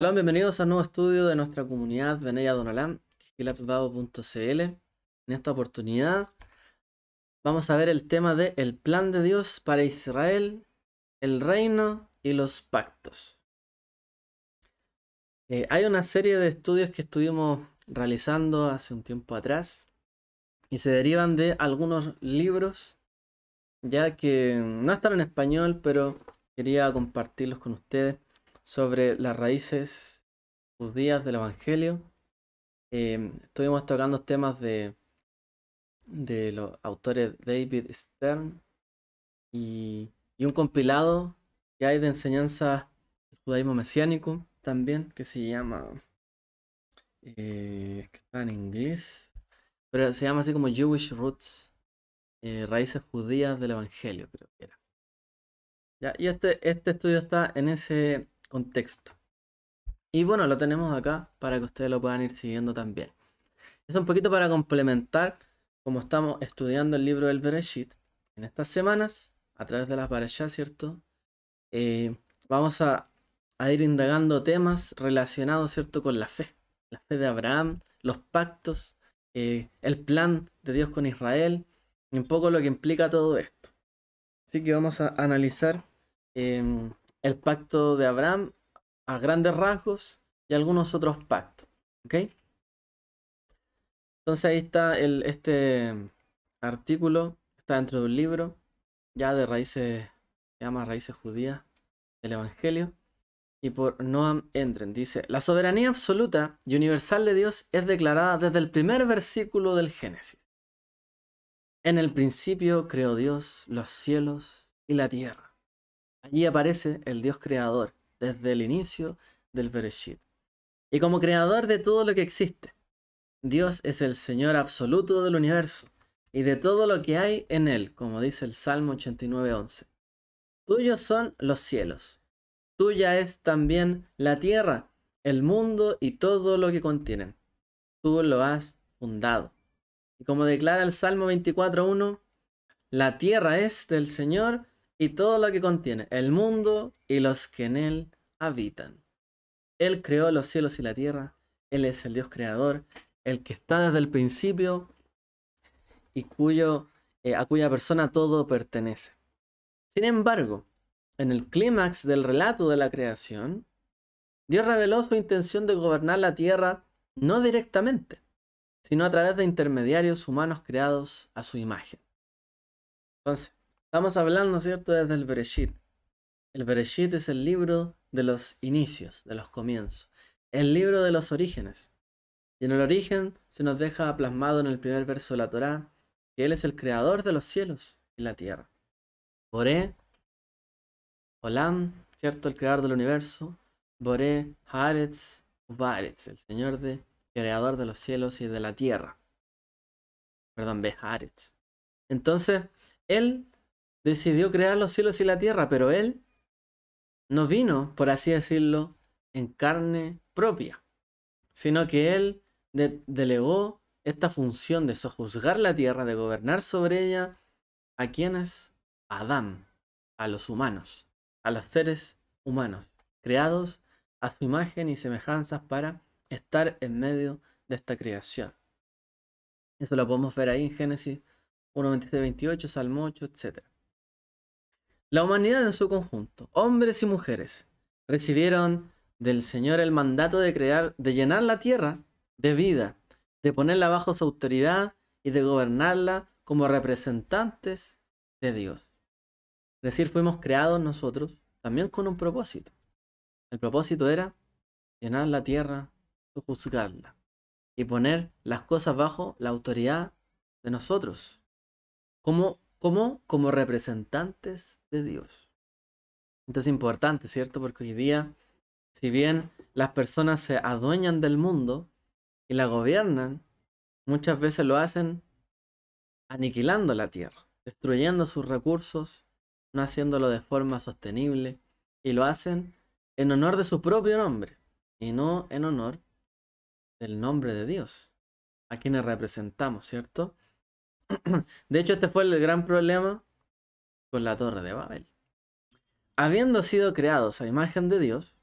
Hola, bienvenidos a un nuevo estudio de nuestra comunidad Venella donalán gilapvado.cl. En esta oportunidad vamos a ver el tema de el plan de Dios para Israel, el reino y los pactos. Eh, hay una serie de estudios que estuvimos realizando hace un tiempo atrás y se derivan de algunos libros, ya que no están en español, pero quería compartirlos con ustedes sobre las raíces judías del Evangelio. Em, estuvimos tocando temas de, de los autores David Stern y, un compilado que hay de enseñanza del judaísmo mesiánico también, que se llama, eh, está en inglés, pero se llama así como Jewish Roots, eh, Raíces Judías del Evangelio, creo que era. Ya, y este, este estudio está en ese contexto. Y bueno, lo tenemos acá para que ustedes lo puedan ir siguiendo también. Es un poquito para complementar, como estamos estudiando el libro del Bereshit en estas semanas, a través de las allá, ¿cierto? Eh, vamos a, ir indagando temas relacionados, ¿cierto?, con la fe. La fe de Abraham, los pactos, eh, el plan de Dios con Israel, y un poco lo que implica todo esto. Así que vamos a analizar em, el pacto de Abraham a grandes rasgos y algunos otros pactos. Entonces ahí está este artículo, está dentro de un libro, ya de raíces, se llama Raíces Judías del Evangelio, y por Noam Entren Dice, la soberanía absoluta y universal de Dios es declarada desde el primer versículo del Génesis. En el principio creó Dios los cielos y la tierra. Allí aparece el Dios creador desde el inicio del Bereshit. Y como creador de todo lo que existe, Dios es el Señor absoluto del universo y de todo lo que hay en él, como dice el Salmo 89.11. Tuyos son los cielos, tuya es también la tierra, el mundo y todo lo que contienen. Tú lo has fundado. Y como declara el Salmo 24.1, la tierra es del Señor y todo lo que contiene, el mundo y los que en él habitan. Él creó los cielos y la tierra, Él es el Dios creador, el que está desde el principio y cuyo, eh, a cuya persona todo pertenece. Sin embargo, en el clímax del relato de la creación, Dios reveló su intención de gobernar la tierra no directamente, sino a través de intermediarios humanos creados a su imagen. Entonces, Estamos hablando, cierto?, desde el Bereshit. El Bereshit es el libro de los inicios, de los comienzos, el libro de los orígenes. Y en el origen se nos deja plasmado en el primer verso de la Torá que Él es el creador de los cielos y la tierra. Boré, Olam, ¿cierto? El creador del universo. Boré, Haaretz, Ubaretz, el Señor de creador de los cielos y de la tierra. Perdón, Beharetz. Entonces, Él decidió crear los cielos y la tierra, pero Él no vino, por así decirlo, en carne propia, sino que Él delegó esta función de sojuzgar la tierra, de gobernar sobre ella, a quienes? A Adán, a los humanos, a los seres humanos, creados a su imagen y semejanzas para estar en medio de esta creación. Eso lo podemos ver ahí en Génesis 1, 28, Salmo 8, etcétera. La humanidad en su conjunto, hombres y mujeres, recibieron del Señor el mandato de crear, de llenar la tierra de vida, de ponerla bajo su autoridad y de gobernarla como representantes de Dios. Es decir, fuimos creados nosotros también con un propósito. El propósito era llenar la tierra, juzgarla y poner las cosas bajo la autoridad de nosotros, como como como representantes de Dios. Entonces es importante, ¿cierto? Porque hoy día, si bien las personas se adueñan del mundo y la gobiernan, muchas veces lo hacen aniquilando la tierra, destruyendo sus recursos, no haciéndolo de forma sostenible, y lo hacen en honor de su propio nombre y no en honor del nombre de Dios, a quienes representamos, ¿cierto? De hecho, este fue el gran problema con la torre de Babel. Habiendo sido creados a imagen de Dios,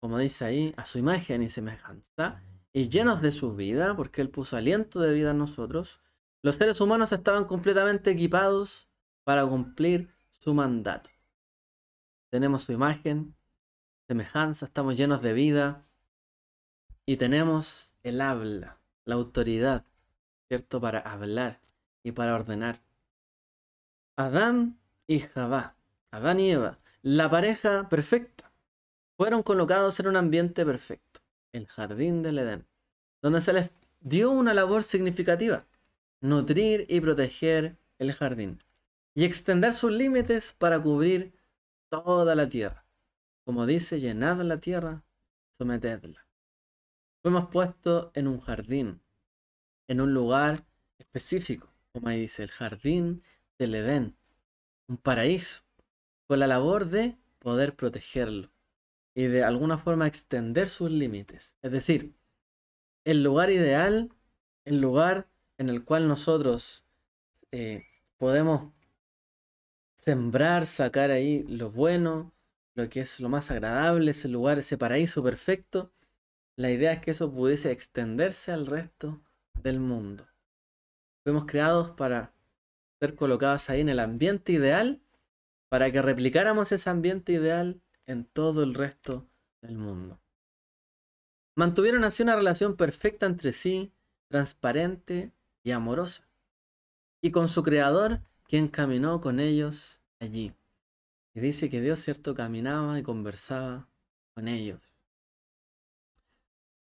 como dice ahí, a su imagen y semejanza, y llenos de su vida, porque Él puso aliento de vida en nosotros, los seres humanos estaban completamente equipados para cumplir su mandato. Tenemos su imagen, semejanza, estamos llenos de vida y tenemos el habla, la autoridad ¿cierto? Para hablar y para ordenar. Adán y Jabá, Adán y Eva, la pareja perfecta, fueron colocados en un ambiente perfecto, el jardín del Edén, donde se les dio una labor significativa, nutrir y proteger el jardín, y extender sus límites para cubrir toda la tierra. Como dice, llenad la tierra, sometedla. Fuimos puestos en un jardín, en un lugar específico, como ahí dice, el jardín del Edén, un paraíso, con la labor de poder protegerlo y de alguna forma extender sus límites. Es decir, el lugar ideal, el lugar en el cual nosotros eh, podemos sembrar, sacar ahí lo bueno, lo que es lo más agradable, ese lugar, ese paraíso perfecto. La idea es que eso pudiese extenderse al resto del mundo. Fuimos creados para ser colocados ahí en el ambiente ideal, para que replicáramos ese ambiente ideal en todo el resto del mundo. Mantuvieron así una relación perfecta entre sí, transparente y amorosa, y con su creador, quien caminó con ellos allí. Y dice que Dios, cierto, caminaba y conversaba con ellos.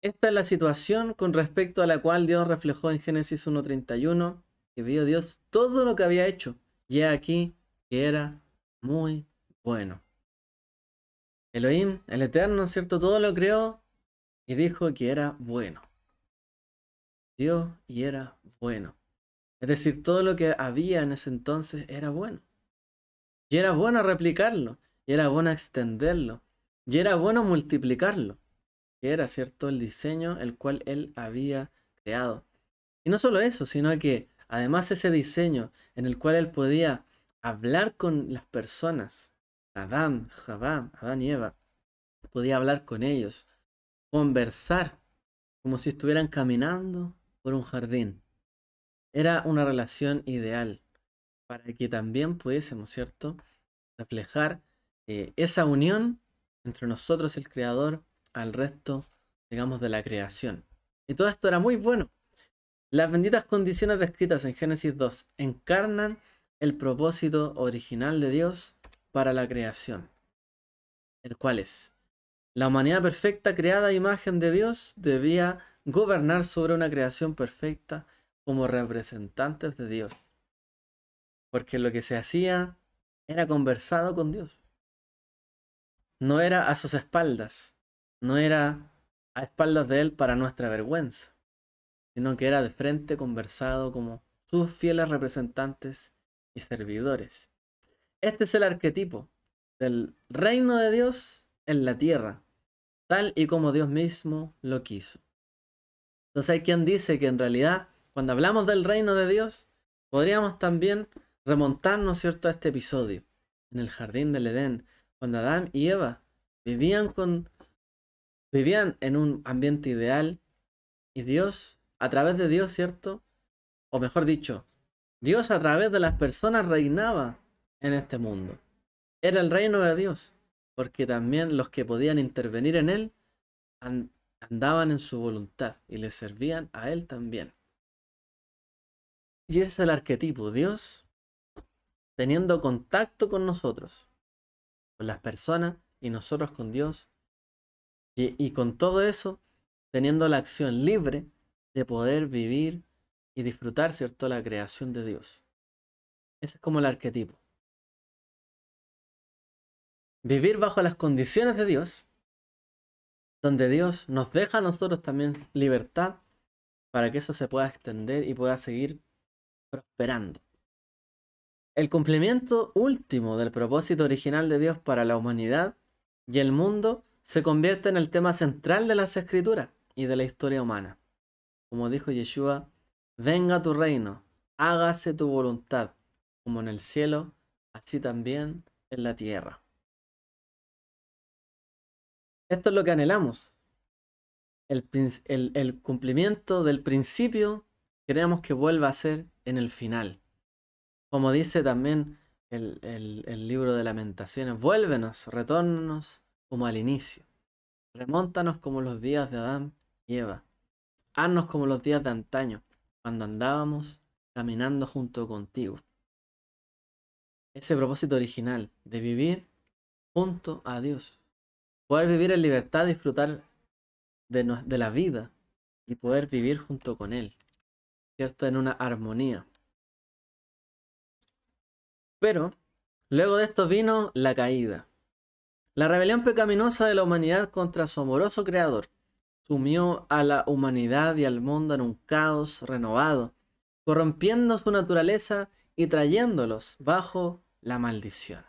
Esta es la situación con respecto a la cual Dios reflejó en Génesis 1.31, que vio Dios todo lo que había hecho, y aquí que era muy bueno. Elohim, el Eterno, ¿cierto? Todo lo creó y dijo que era bueno. Dios y era bueno. Es decir, todo lo que había en ese entonces era bueno. Y era bueno replicarlo, y era bueno extenderlo, y era bueno multiplicarlo que era, ¿cierto?, el diseño el cual él había creado. Y no solo eso, sino que además ese diseño en el cual él podía hablar con las personas, Adán, Jabá, Adán y Eva, podía hablar con ellos, conversar, como si estuvieran caminando por un jardín. Era una relación ideal para que también pudiésemos, ¿cierto?, reflejar eh, esa unión entre nosotros, el Creador, al resto, digamos, de la creación. Y todo esto era muy bueno. Las benditas condiciones descritas en Génesis 2 encarnan el propósito original de Dios para la creación, el cual es, la humanidad perfecta creada a imagen de Dios debía gobernar sobre una creación perfecta como representantes de Dios, porque lo que se hacía era conversado con Dios, no era a sus espaldas, no era a espaldas de él para nuestra vergüenza, sino que era de frente conversado como sus fieles representantes y servidores. Este es el arquetipo del reino de Dios en la tierra, tal y como Dios mismo lo quiso. Entonces hay quien dice que en realidad, cuando hablamos del reino de Dios, podríamos también remontarnos, ¿cierto?, a este episodio en el jardín del Edén, cuando Adán y Eva vivían con Vivían en un ambiente ideal y Dios, a través de Dios, ¿cierto? O mejor dicho, Dios a través de las personas reinaba en este mundo. Era el reino de Dios, porque también los que podían intervenir en él andaban en su voluntad y le servían a él también. Y es el arquetipo, Dios teniendo contacto con nosotros, con las personas y nosotros con Dios y, con todo eso, teniendo la acción libre de poder vivir y disfrutar, ¿cierto?, la creación de Dios. Ese es como el arquetipo. Vivir bajo las condiciones de Dios, donde Dios nos deja a nosotros también libertad para que eso se pueda extender y pueda seguir prosperando. El cumplimiento último del propósito original de Dios para la humanidad y el mundo se convierte en el tema central de las escrituras y de la historia humana. Como dijo Yeshua, venga tu reino, hágase tu voluntad, como en el cielo, así también en la tierra. Esto es lo que anhelamos. El, cumplimiento del principio creemos que vuelva a ser en el final. Como dice también el, el libro de lamentaciones, vuélvenos, retórnanos como al inicio. Remóntanos como los días de Adán y Eva. Haznos como los días de antaño, cuando andábamos caminando junto contigo. Ese propósito original de vivir junto a Dios. Poder vivir en libertad, disfrutar de, la vida y poder vivir junto con Él. ¿Cierto? En una armonía. Pero, luego de esto vino la caída. La rebelión pecaminosa de la humanidad contra su amoroso creador sumió a la humanidad y al mundo en un caos renovado, corrompiendo su naturaleza y trayéndolos bajo la maldición.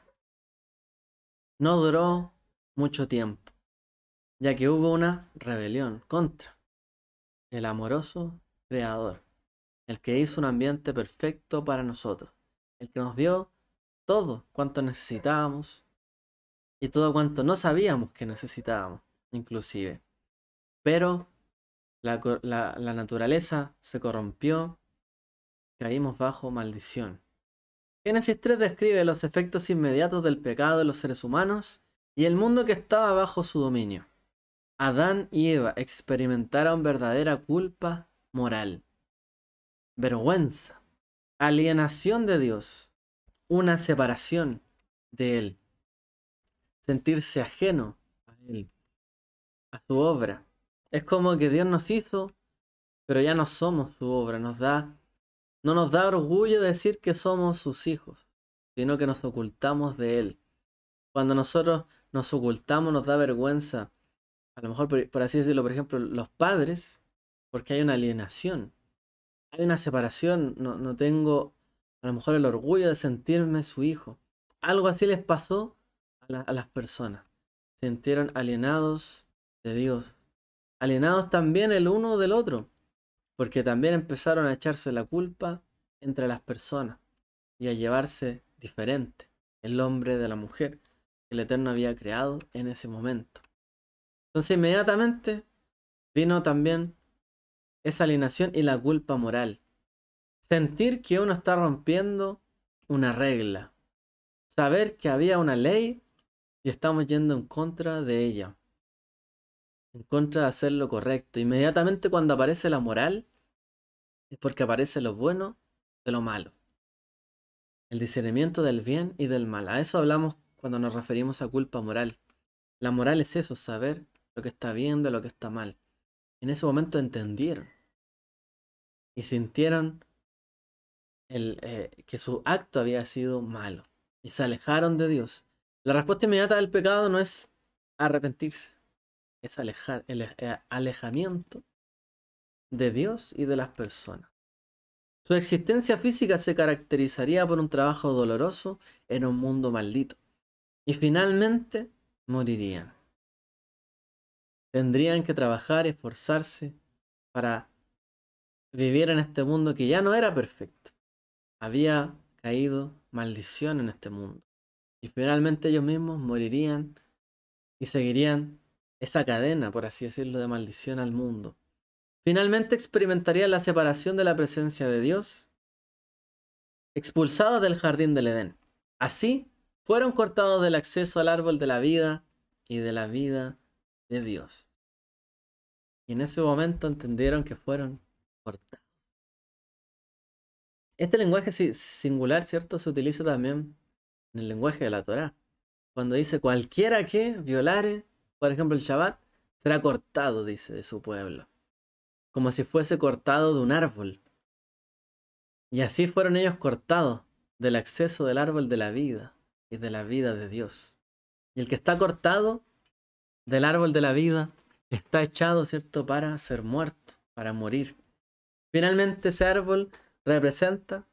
No duró mucho tiempo, ya que hubo una rebelión contra el amoroso creador, el que hizo un ambiente perfecto para nosotros, el que nos dio todo cuanto necesitábamos y todo cuanto no sabíamos que necesitábamos, inclusive. Pero la, naturaleza se corrompió, caímos bajo maldición. Génesis 3 describe los efectos inmediatos del pecado de los seres humanos y el mundo que estaba bajo su dominio. Adán y Eva experimentaron verdadera culpa moral, vergüenza, alienación de Dios, una separación de Él sentirse ajeno a Él, a su obra. Es como que Dios nos hizo, pero ya no somos su obra. Nos da, no nos da orgullo decir que somos sus hijos, sino que nos ocultamos de Él. Cuando nosotros nos ocultamos, nos da vergüenza. A lo mejor, por, así decirlo, por ejemplo, los padres, porque hay una alienación, hay una separación. No, no tengo, a lo mejor, el orgullo de sentirme su hijo. Algo así les pasó a las personas. Se sintieron alienados de Dios. Alienados también el uno del otro. Porque también empezaron a echarse la culpa entre las personas y a llevarse diferente el hombre de la mujer que el Eterno había creado en ese momento. Entonces inmediatamente vino también esa alienación y la culpa moral. Sentir que uno está rompiendo una regla. Saber que había una ley y estamos yendo en contra de ella, en contra de hacer lo correcto. Inmediatamente cuando aparece la moral, es porque aparece lo bueno de lo malo, el discernimiento del bien y del mal. A eso hablamos cuando nos referimos a culpa moral. La moral es eso, saber lo que está bien de lo que está mal. En ese momento entendieron y sintieron el, eh, que su acto había sido malo y se alejaron de Dios la respuesta inmediata del pecado no es arrepentirse, es alejar, el eh, alejamiento de Dios y de las personas. Su existencia física se caracterizaría por un trabajo doloroso en un mundo maldito. Y finalmente morirían. Tendrían que trabajar y esforzarse para vivir en este mundo que ya no era perfecto. Había caído maldición en este mundo. Y finalmente ellos mismos morirían y seguirían esa cadena, por así decirlo, de maldición al mundo. Finalmente experimentarían la separación de la presencia de Dios, expulsados del jardín del Edén. Así fueron cortados del acceso al árbol de la vida y de la vida de Dios. Y en ese momento entendieron que fueron cortados. Este lenguaje singular, ¿cierto? Se utiliza también en el lenguaje de la Torá. Cuando dice cualquiera que violare, por ejemplo, el Shabbat, será cortado, dice, de su pueblo. Como si fuese cortado de un árbol. Y así fueron ellos cortados del acceso del árbol de la vida y de la vida de Dios. Y el que está cortado del árbol de la vida está echado, ¿cierto?, para ser muerto, para morir. Finalmente ese árbol representa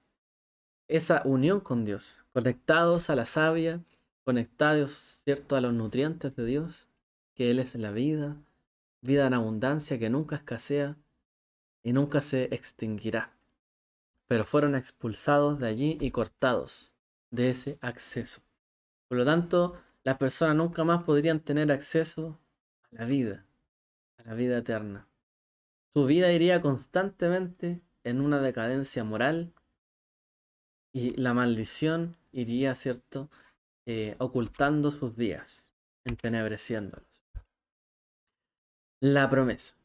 esa unión con Dios, conectados a la savia, conectados, ¿cierto?, a los nutrientes de Dios, que Él es la vida, vida en abundancia que nunca escasea y nunca se extinguirá. Pero fueron expulsados de allí y cortados de ese acceso. Por lo tanto, las personas nunca más podrían tener acceso a la vida, a la vida eterna. Su vida iría constantemente en una decadencia moral y la maldición iría, ¿cierto?, eh, ocultando sus días, entenebreciéndolos. La promesa.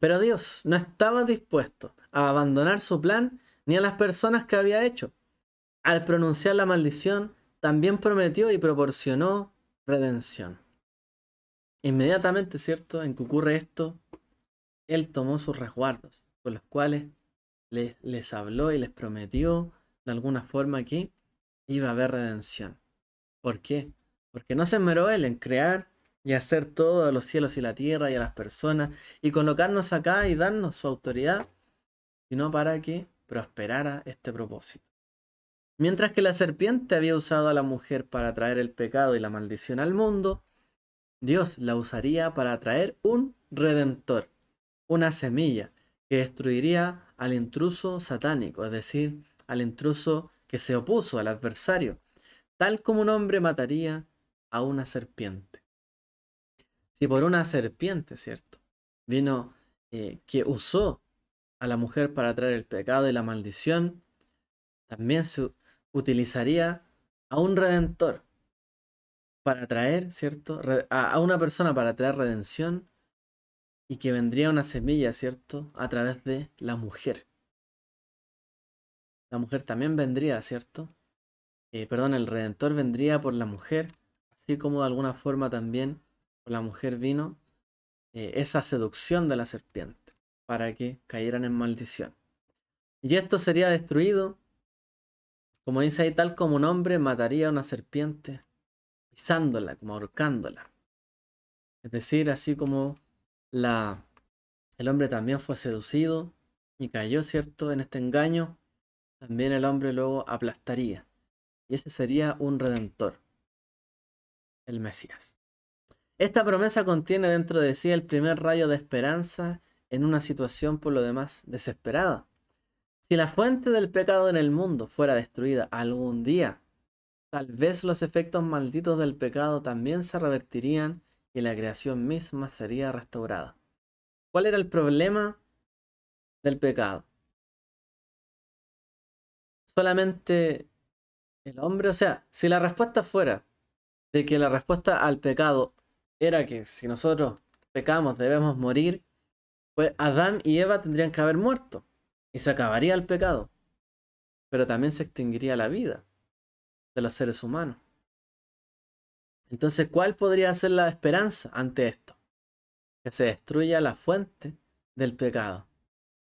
Pero Dios no estaba dispuesto a abandonar su plan ni a las personas que había hecho. Al pronunciar la maldición, también prometió y proporcionó redención. Inmediatamente, ¿cierto?, en que ocurre esto, Él tomó sus resguardos, con los cuales les, les habló y les prometió de alguna forma aquí iba a haber redención. ¿Por qué? Porque no se enmeró él en crear y hacer todo a los cielos y la tierra y a las personas y colocarnos acá y darnos su autoridad, sino para que prosperara este propósito. Mientras que la serpiente había usado a la mujer para traer el pecado y la maldición al mundo, Dios la usaría para traer un redentor, una semilla que destruiría al intruso satánico, es decir, al intruso que se opuso al adversario, tal como un hombre mataría a una serpiente. Si por una serpiente, ¿cierto? Vino eh, que usó a la mujer para traer el pecado y la maldición, también se utilizaría a un redentor para traer, ¿cierto? A, una persona para traer redención y que vendría una semilla, ¿cierto? A través de la mujer la mujer también vendría, ¿cierto? Eh, perdón, el Redentor vendría por la mujer, así como de alguna forma también por la mujer vino eh, esa seducción de la serpiente para que cayeran en maldición. Y esto sería destruido, como dice ahí, tal como un hombre mataría a una serpiente, pisándola, como ahorcándola. Es decir, así como la, el hombre también fue seducido y cayó, ¿cierto?, en este engaño, también el hombre luego aplastaría. Y ese sería un redentor, el Mesías. Esta promesa contiene dentro de sí el primer rayo de esperanza en una situación por lo demás desesperada. Si la fuente del pecado en el mundo fuera destruida algún día, tal vez los efectos malditos del pecado también se revertirían y la creación misma sería restaurada. ¿Cuál era el problema del pecado? solamente el hombre. O sea, si la respuesta fuera de que la respuesta al pecado era que si nosotros pecamos debemos morir, pues Adán y Eva tendrían que haber muerto y se acabaría el pecado. Pero también se extinguiría la vida de los seres humanos. Entonces, ¿cuál podría ser la esperanza ante esto? Que se destruya la fuente del pecado.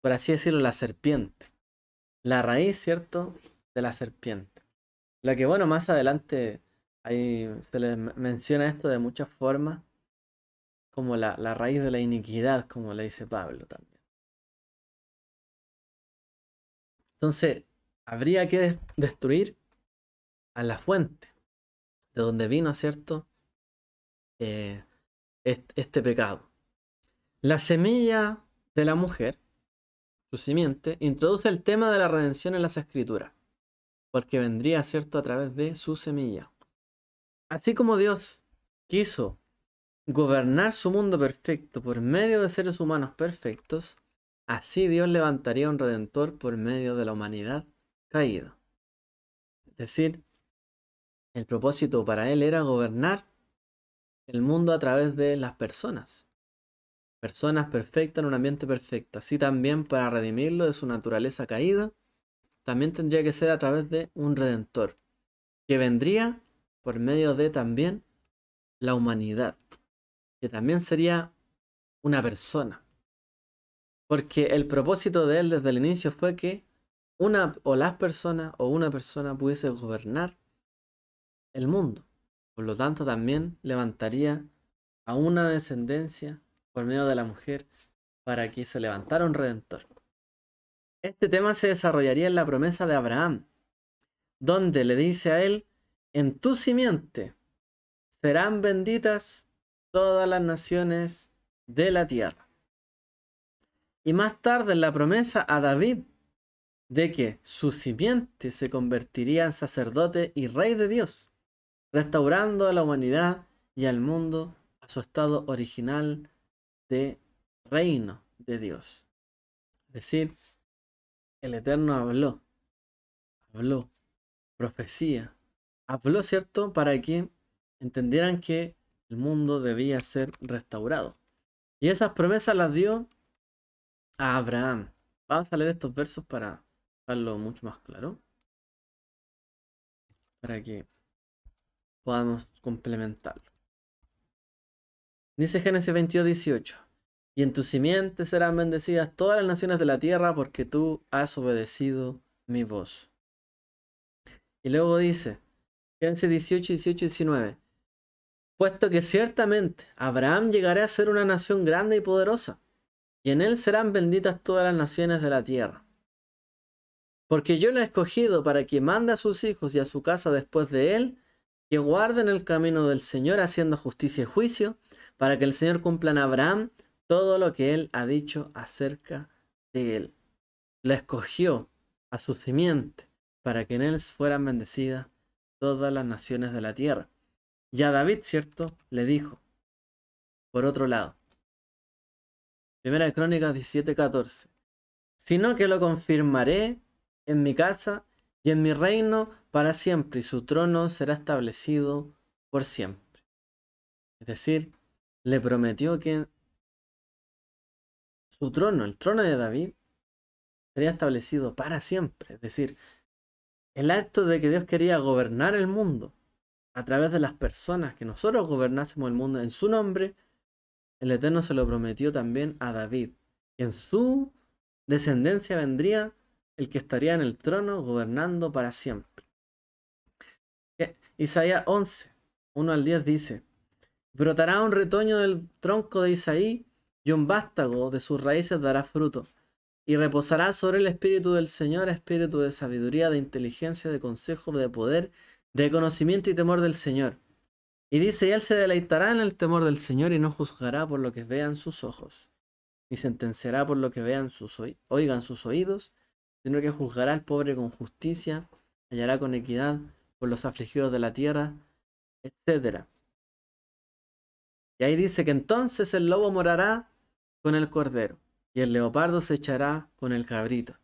Por así decirlo, la serpiente la raíz, ¿cierto? De la serpiente. La que, bueno, más adelante ahí se les menciona esto de muchas formas, como la, raíz de la iniquidad, como le dice Pablo también. Entonces, habría que destruir a la fuente, de donde vino, ¿cierto? Eh, este pecado. La semilla de la mujer su simiente, introduce el tema de la redención en las escrituras, porque vendría, ¿cierto?, a través de su semilla. Así como Dios quiso gobernar su mundo perfecto por medio de seres humanos perfectos, así Dios levantaría un redentor por medio de la humanidad caída. Es decir, el propósito para él era gobernar el mundo a través de las personas. Personas perfectas en un ambiente perfecto. Así también para redimirlo de su naturaleza caída, también tendría que ser a través de un redentor, que vendría por medio de también la humanidad, que también sería una persona. Porque el propósito de él desde el inicio fue que una o las personas o una persona pudiese gobernar el mundo. Por lo tanto, también levantaría a una descendencia por medio de la mujer para que se levantara un redentor. Este tema se desarrollaría en la promesa de Abraham, donde le dice a él, en tu simiente serán benditas todas las naciones de la tierra. Y más tarde en la promesa a David de que su simiente se convertiría en sacerdote y rey de Dios, restaurando a la humanidad y al mundo a su estado original de reino de Dios. Es decir, el Eterno habló, habló, profecía, habló, ¿cierto?, para que entendieran que el mundo debía ser restaurado. Y esas promesas las dio a Abraham. Vamos a leer estos versos para hacerlo mucho más claro. Para que podamos complementarlo. Dice Génesis 22, 18. Y en tu simiente serán bendecidas todas las naciones de la tierra porque tú has obedecido mi voz. Y luego dice, Génesis 18, 18, 19. Puesto que ciertamente Abraham llegará a ser una nación grande y poderosa, y en él serán benditas todas las naciones de la tierra. Porque yo le he escogido para que mande a sus hijos y a su casa después de él, que guarden el camino del Señor haciendo justicia y juicio, para que el Señor cumpla en Abraham todo lo que él ha dicho acerca de él. La escogió a su simiente para que en él fueran bendecidas todas las naciones de la tierra. Y a David, ¿cierto? Le dijo. Por otro lado, Primera de Crónicas 17:14, sino que lo confirmaré en mi casa y en mi reino para siempre, y su trono será establecido por siempre. Es decir, le prometió que su trono, el trono de David, sería establecido para siempre. Es decir, el acto de que Dios quería gobernar el mundo a través de las personas, que nosotros gobernásemos el mundo en su nombre, el Eterno se lo prometió también a David. Y en su descendencia vendría el que estaría en el trono gobernando para siempre. Eh, Isaías 11, 1 al 10 dice, Brotará un retoño del tronco de Isaí, y un vástago de sus raíces dará fruto. Y reposará sobre el espíritu del Señor, espíritu de sabiduría, de inteligencia, de consejo, de poder, de conocimiento y temor del Señor. Y dice, y él se deleitará en el temor del Señor y no juzgará por lo que vean sus ojos, ni sentenciará por lo que vean sus oigan sus oídos, sino que juzgará al pobre con justicia, hallará con equidad por los afligidos de la tierra, etcétera. Y ahí dice que entonces el lobo morará con el cordero, y el leopardo se echará con el cabrito,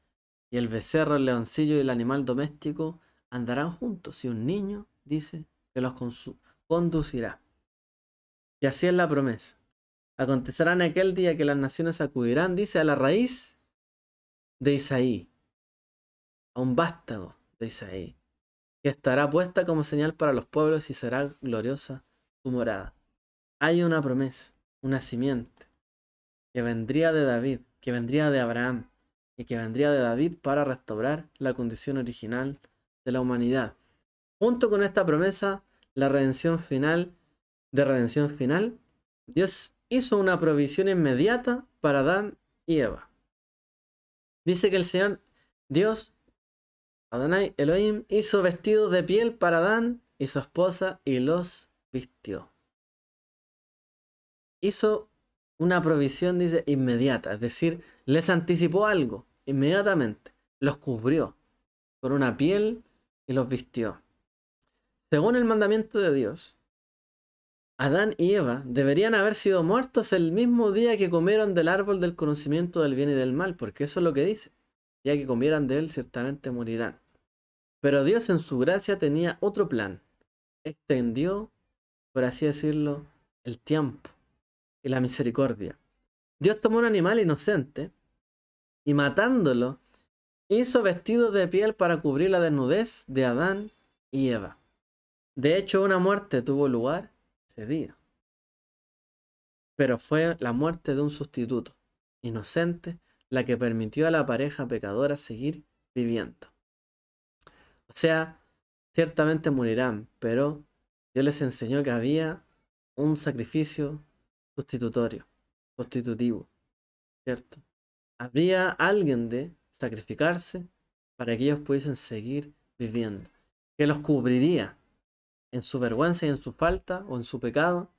y el becerro, el leoncillo y el animal doméstico andarán juntos, y un niño, dice, que los conducirá. Y así es la promesa. Acontecerá en aquel día que las naciones acudirán, dice, a la raíz de Isaí, a un vástago de Isaí, que estará puesta como señal para los pueblos y será gloriosa su morada hay una promesa, una simiente, que vendría de David, que vendría de Abraham, y que vendría de David para restaurar la condición original de la humanidad. Junto con esta promesa, la redención final, de redención final, Dios hizo una provisión inmediata para Adán y Eva. Dice que el Señor Dios, Adonai Elohim, hizo vestidos de piel para Adán y su esposa y los vistió hizo una provisión, dice, inmediata, es decir, les anticipó algo inmediatamente, los cubrió con una piel y los vistió. Según el mandamiento de Dios, Adán y Eva deberían haber sido muertos el mismo día que comieron del árbol del conocimiento del bien y del mal, porque eso es lo que dice. Ya que comieran de él, ciertamente morirán. Pero Dios en su gracia tenía otro plan. Extendió, por así decirlo, el tiempo y la misericordia. Dios tomó un animal inocente y matándolo, hizo vestidos de piel para cubrir la desnudez de Adán y Eva. De hecho, una muerte tuvo lugar ese día. Pero fue la muerte de un sustituto, inocente, la que permitió a la pareja pecadora seguir viviendo. O sea, ciertamente morirán, pero Dios les enseñó que había un sacrificio sustitutorio, sustitutivo, ¿cierto? Habría alguien de sacrificarse para que ellos pudiesen seguir viviendo, que los cubriría en su vergüenza y en su falta o en su pecado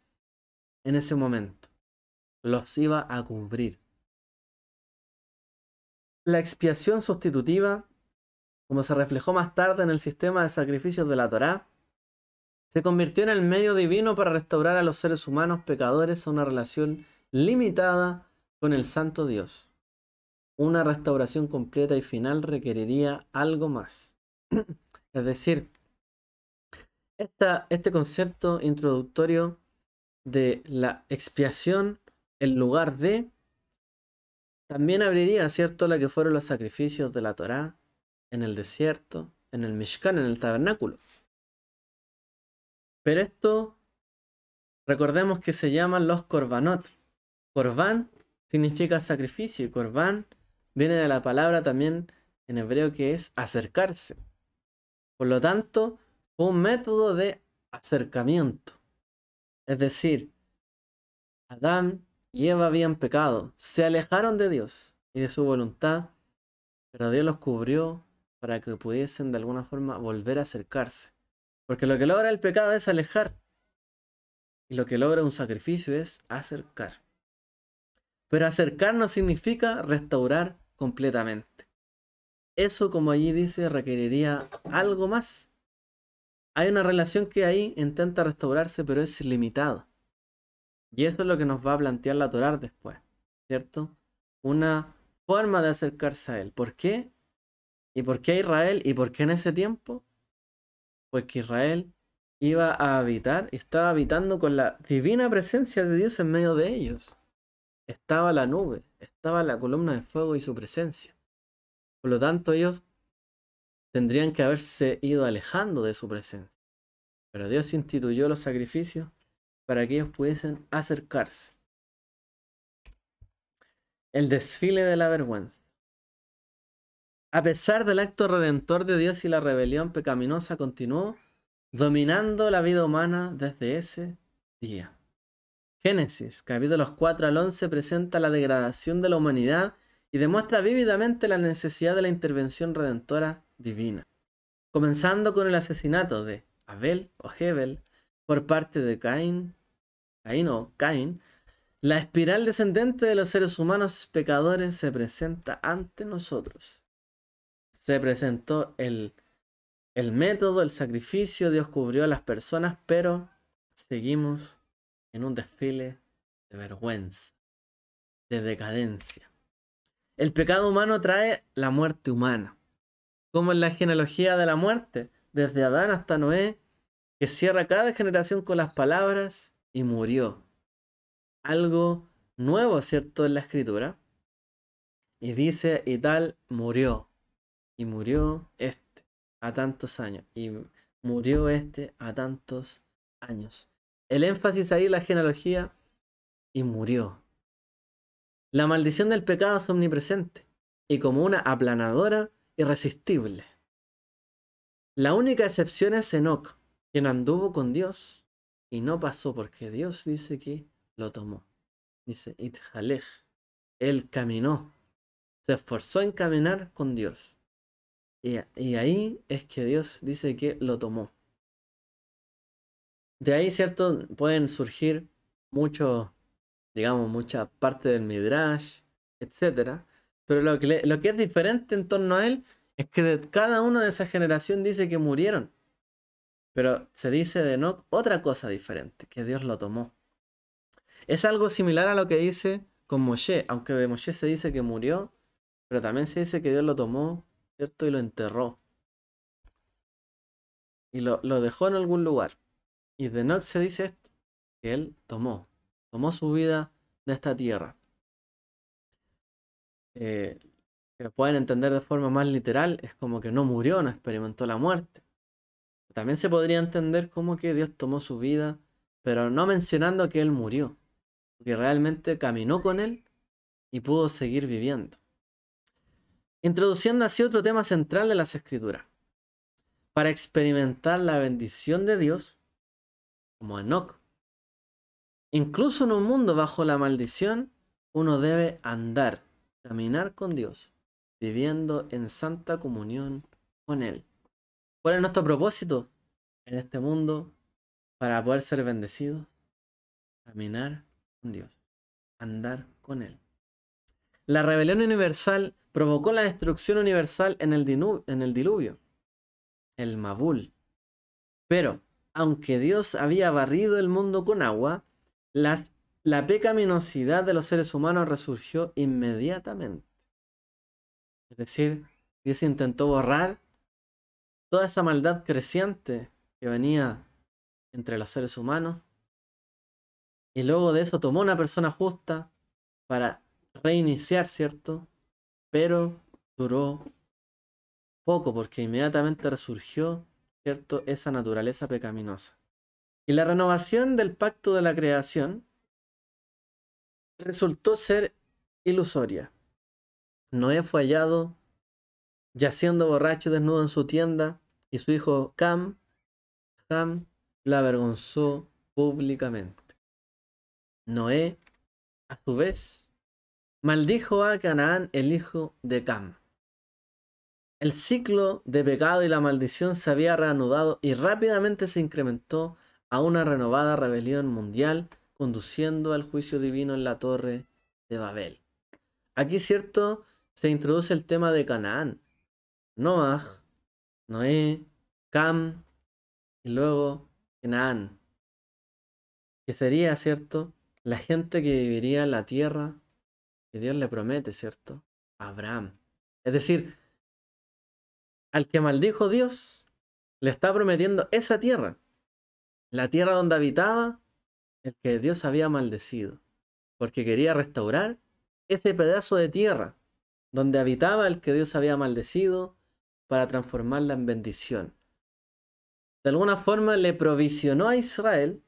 en ese momento. Los iba a cubrir. La expiación sustitutiva, como se reflejó más tarde en el sistema de sacrificios de la Torá, se convirtió en el medio divino para restaurar a los seres humanos pecadores a una relación limitada con el Santo Dios. Una restauración completa y final requeriría algo más. es decir, esta, este concepto introductorio de la expiación en lugar de también abriría, ¿cierto?, la que fueron los sacrificios de la Torá en el desierto, en el Mishkan, en el tabernáculo. Pero esto, recordemos que se llaman los korbanot. Korban significa sacrificio y korban viene de la palabra también en hebreo que es acercarse. Por lo tanto, fue un método de acercamiento. Es decir, Adán y Eva habían pecado, se alejaron de Dios y de su voluntad, pero Dios los cubrió para que pudiesen de alguna forma volver a acercarse. Porque lo que logra el pecado es alejar. Y lo que logra un sacrificio es acercar. Pero acercar no significa restaurar completamente. Eso, como allí dice, requeriría algo más. Hay una relación que ahí intenta restaurarse, pero es limitada. Y eso es lo que nos va a plantear la Torah después, ¿cierto? Una forma de acercarse a Él. ¿Por qué? ¿Y por qué a Israel? ¿Y por qué en ese tiempo? pues que Israel iba a habitar, y estaba habitando con la divina presencia de Dios en medio de ellos. Estaba la nube, estaba la columna de fuego y su presencia. Por lo tanto, ellos tendrían que haberse ido alejando de su presencia. Pero Dios instituyó los sacrificios para que ellos pudiesen acercarse. El desfile de la vergüenza. A pesar del acto redentor de Dios y la rebelión pecaminosa continuó dominando la vida humana desde ese día. Génesis, los 4 al 11, presenta la degradación de la humanidad y demuestra vívidamente la necesidad de la intervención redentora divina, comenzando con el asesinato de Abel o Hebel por parte de Cain, o Caín, la espiral descendente de los seres humanos pecadores se presenta ante nosotros se presentó el, método, el sacrificio, Dios cubrió a las personas, pero seguimos en un desfile de vergüenza, de decadencia. El pecado humano trae la muerte humana, como en la genealogía de la muerte, desde Adán hasta Noé, que cierra cada generación con las palabras y murió. Algo nuevo, ¿cierto?, en la escritura. Y dice, y tal murió y murió este a tantos años y murió este a tantos años. El énfasis ahí, la genealogía, y murió. La maldición del pecado es omnipresente y como una aplanadora irresistible. La única excepción es Enoch, quien anduvo con Dios y no pasó porque Dios dice que lo tomó. Dice Itjalej. Él caminó, se esforzó en caminar con Dios. Y, ahí es que Dios dice que lo tomó. De ahí, ¿cierto? Pueden surgir mucho digamos, mucha parte del Midrash, etc. Pero lo que, lo que es diferente en torno a él es que de cada uno de esa generación dice que murieron. Pero se dice de Enoch otra cosa diferente, que Dios lo tomó. Es algo similar a lo que dice con Moshe, aunque de Moshe se dice que murió, pero también se dice que Dios lo tomó ¿cierto? Y lo enterró. Y lo, dejó en algún lugar. Y de Nox se dice esto, que él tomó, tomó su vida de esta tierra. Eh, que lo pueden entender de forma más literal, es como que no murió, no experimentó la muerte. También se podría entender como que Dios tomó su vida, pero no mencionando que él murió, que realmente caminó con él y pudo seguir viviendo introduciendo así otro tema central de las escrituras. Para experimentar la bendición de Dios, como Enoch. Incluso en un mundo bajo la maldición, uno debe andar, caminar con Dios, viviendo en santa comunión con Él. ¿Cuál es nuestro propósito en este mundo para poder ser bendecidos? Caminar con Dios, andar con Él. La rebelión universal provocó la destrucción universal en el, diluvio, el Mabul. Pero, aunque Dios había barrido el mundo con agua, la pecaminosidad de los seres humanos resurgió inmediatamente. Es decir, Dios intentó borrar toda esa maldad creciente que venía entre los seres humanos. Y luego de eso tomó una persona justa para reiniciar, ¿cierto? pero duró poco porque inmediatamente resurgió ¿cierto? esa naturaleza pecaminosa. Y la renovación del pacto de la creación resultó ser ilusoria. Noé fue hallado yaciendo borracho desnudo en su tienda y su hijo Cam, la avergonzó públicamente. Noé, a su vez, Maldijo a Canaán el hijo de Cam. El ciclo de pecado y la maldición se había reanudado y rápidamente se incrementó a una renovada rebelión mundial conduciendo al juicio divino en la torre de Babel. Aquí, cierto, se introduce el tema de Canaán, Noah, Noé, Cam y luego Canaán, que sería, cierto, la gente que viviría en la tierra Dios le promete, ¿cierto? A Abraham. Es decir, al que maldijo Dios, le está prometiendo esa tierra, la tierra donde habitaba el que Dios había maldecido, porque quería restaurar ese pedazo de tierra donde habitaba el que Dios había maldecido para transformarla en bendición. De alguna forma le provisionó a Israel,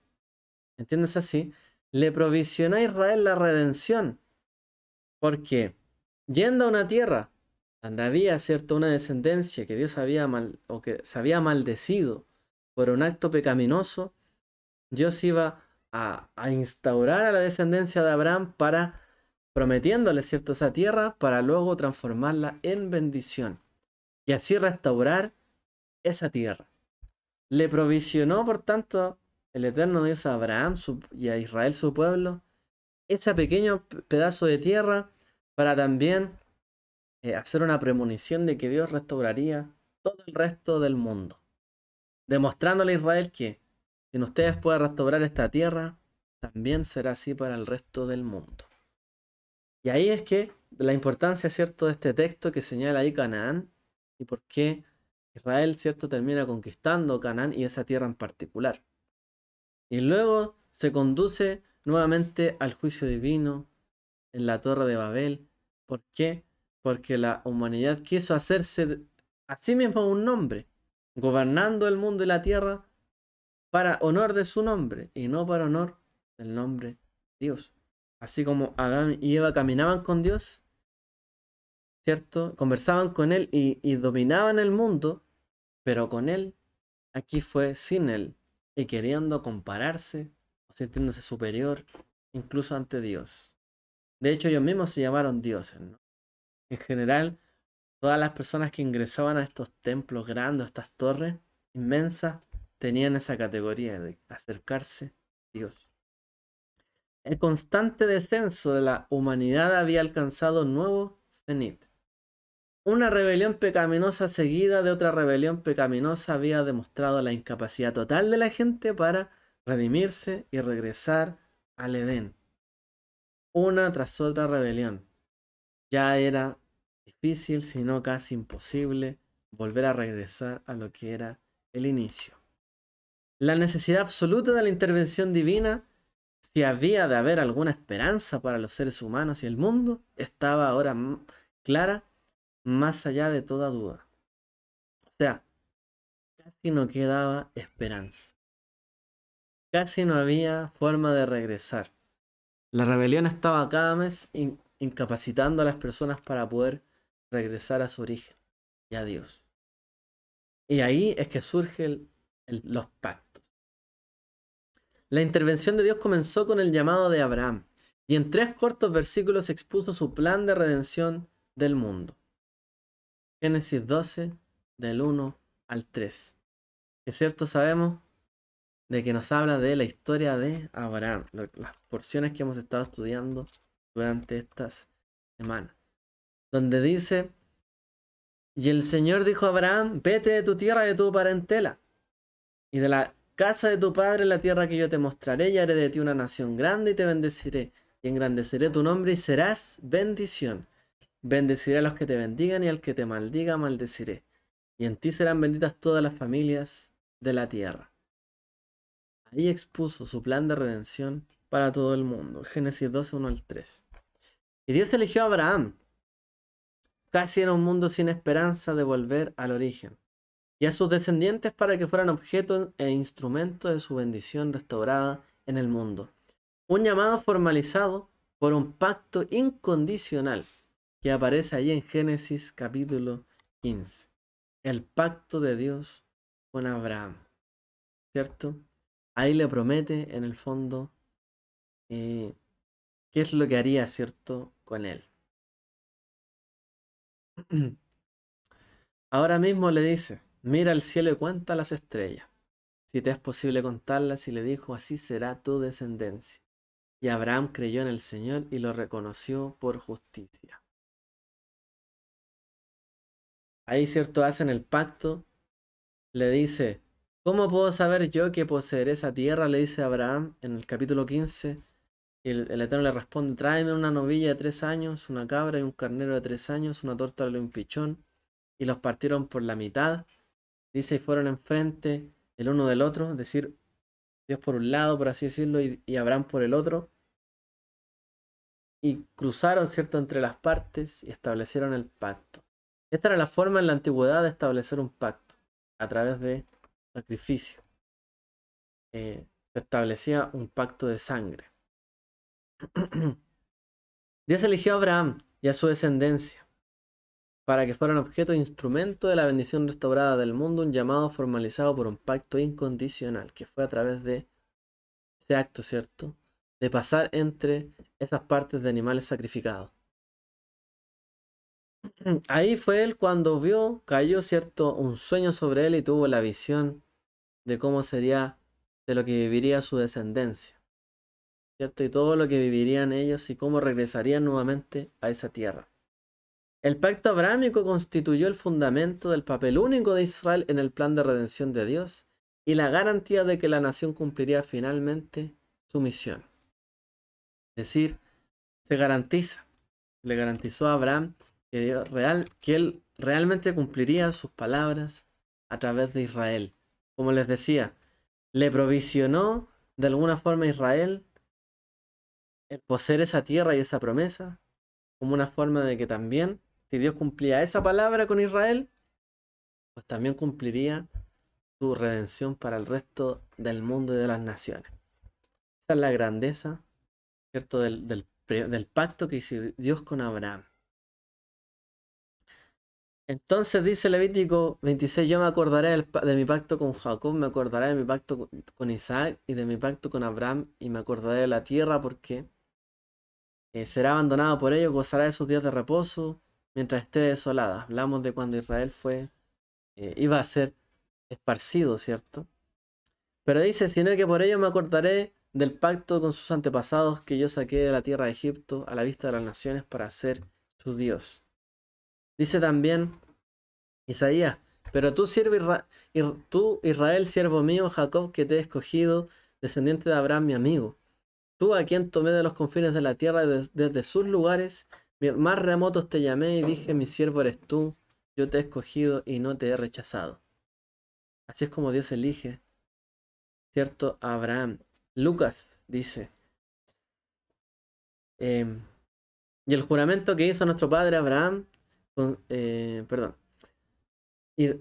entiendes así, le provisionó a Israel la redención porque yendo a una tierra donde había cierto una descendencia que Dios había mal o que se había maldecido por un acto pecaminoso, Dios iba a, instaurar a la descendencia de Abraham para prometiéndole cierto esa tierra para luego transformarla en bendición y así restaurar esa tierra. Le provisionó, por tanto, el eterno Dios a Abraham y a Israel su pueblo ese pequeño pedazo de tierra para también eh, hacer una premonición de que Dios restauraría todo el resto del mundo, demostrándole a Israel que si ustedes pueden restaurar esta tierra, también será así para el resto del mundo. Y ahí es que la importancia, ¿cierto?, de este texto que señala ahí Canaán y por qué Israel, ¿cierto?, termina conquistando Canaán y esa tierra en particular. Y luego se conduce nuevamente al juicio divino en la torre de Babel. ¿Por qué? Porque la humanidad quiso hacerse a sí mismo un nombre, gobernando el mundo y la tierra para honor de su nombre y no para honor del nombre de Dios. Así como Adán y Eva caminaban con Dios, ¿cierto? Conversaban con Él y, y dominaban el mundo, pero con Él, aquí fue sin Él y queriendo compararse sintiéndose superior, incluso ante Dios. De hecho, ellos mismos se llamaron dioses. En general, todas las personas que ingresaban a estos templos grandes, a estas torres inmensas, tenían esa categoría de acercarse a Dios. El constante descenso de la humanidad había alcanzado un nuevo cenit. Una rebelión pecaminosa seguida de otra rebelión pecaminosa había demostrado la incapacidad total de la gente para redimirse y regresar al Edén. Una tras otra rebelión. Ya era difícil, si no casi imposible, volver a regresar a lo que era el inicio. La necesidad absoluta de la intervención divina, si había de haber alguna esperanza para los seres humanos y el mundo, estaba ahora clara más allá de toda duda. O sea, casi no quedaba esperanza. Casi no había forma de regresar. La rebelión estaba cada mes incapacitando a las personas para poder regresar a su origen y a Dios. Y ahí es que surgen los pactos. La intervención de Dios comenzó con el llamado de Abraham y en tres cortos versículos expuso su plan de redención del mundo. Génesis 12, del 1 al 3. Que cierto sabemos de que nos habla de la historia de Abraham, las porciones que hemos estado estudiando durante estas semanas, donde dice, y el Señor dijo a Abraham, vete de tu tierra y de tu parentela, y de la casa de tu padre en la tierra que yo te mostraré, y haré de ti una nación grande y te bendeciré, y engrandeceré tu nombre y serás bendición. Bendeciré a los que te bendigan y al que te maldiga maldeciré, y en ti serán benditas todas las familias de la tierra. Ahí expuso su plan de redención para todo el mundo. Génesis 12:1 al 3. Y Dios eligió a Abraham. Casi en un mundo sin esperanza de volver al origen. Y a sus descendientes para que fueran objeto e instrumento de su bendición restaurada en el mundo. Un llamado formalizado por un pacto incondicional que aparece ahí en Génesis capítulo 15. El pacto de Dios con Abraham. ¿Cierto? ahí le promete en el fondo eh, qué es lo que haría, ¿cierto?, con él. Ahora mismo le dice, mira el cielo y cuenta las estrellas. Si te es posible contarlas, y le dijo, así será tu descendencia. Y Abraham creyó en el Señor y lo reconoció por justicia. Ahí, ¿cierto? Hacen el pacto, le dice, ¿Cómo puedo saber yo que poseeré esa tierra? Le dice Abraham en el capítulo 15. El, el, Eterno le responde, tráeme una novilla de tres años, una cabra y un carnero de tres años, una torta y un pichón. Y los partieron por la mitad. Dice, y fueron enfrente el uno del otro, es decir, Dios por un lado, por así decirlo, y, y Abraham por el otro. Y cruzaron, ¿cierto?, entre las partes y establecieron el pacto. Esta era la forma en la antigüedad de establecer un pacto, a través de sacrificio. Eh, se establecía un pacto de sangre. Dios eligió a Abraham y a su descendencia para que fueran objeto e instrumento de la bendición restaurada del mundo, un llamado formalizado por un pacto incondicional, que fue a través de ese acto, ¿cierto? De pasar entre esas partes de animales sacrificados. Ahí fue él cuando vio, cayó, ¿cierto? Un sueño sobre él y tuvo la visión de cómo sería, de lo que viviría su descendencia, ¿cierto? Y todo lo que vivirían ellos y cómo regresarían nuevamente a esa tierra. El pacto abrámico constituyó el fundamento del papel único de Israel en el plan de redención de Dios y la garantía de que la nación cumpliría finalmente su misión. Es decir, se garantiza, le garantizó a Abraham que, Dios real, que él realmente cumpliría sus palabras a través de Israel como les decía, le provisionó de alguna forma a Israel el poseer esa tierra y esa promesa, como una forma de que también, si Dios cumplía esa palabra con Israel, pues también cumpliría su redención para el resto del mundo y de las naciones. Esa es la grandeza, ¿cierto?, del, del pacto que hizo Dios con Abraham. Entonces dice Levítico 26, yo me acordaré de mi pacto con Jacob, me acordaré de mi pacto con Isaac y de mi pacto con Abraham y me acordaré de la tierra porque eh, será abandonado por ellos, gozará de sus días de reposo mientras esté desolada. Hablamos de cuando Israel fue, eh, iba a ser esparcido, ¿cierto? Pero dice, sino que por ello me acordaré del pacto con sus antepasados que yo saqué de la tierra de Egipto a la vista de las naciones para ser su Dios. Dice también Isaías, pero tú, tú, Israel, siervo mío, Jacob, que te he escogido, descendiente de Abraham, mi amigo. Tú a quien tomé de los confines de la tierra desde sus lugares más remotos te llamé y dije, mi siervo eres tú, yo te he escogido y no te he rechazado. Así es como Dios elige, ¿cierto? Abraham. Lucas dice, em, y el juramento que hizo nuestro padre Abraham eh, perdón. Y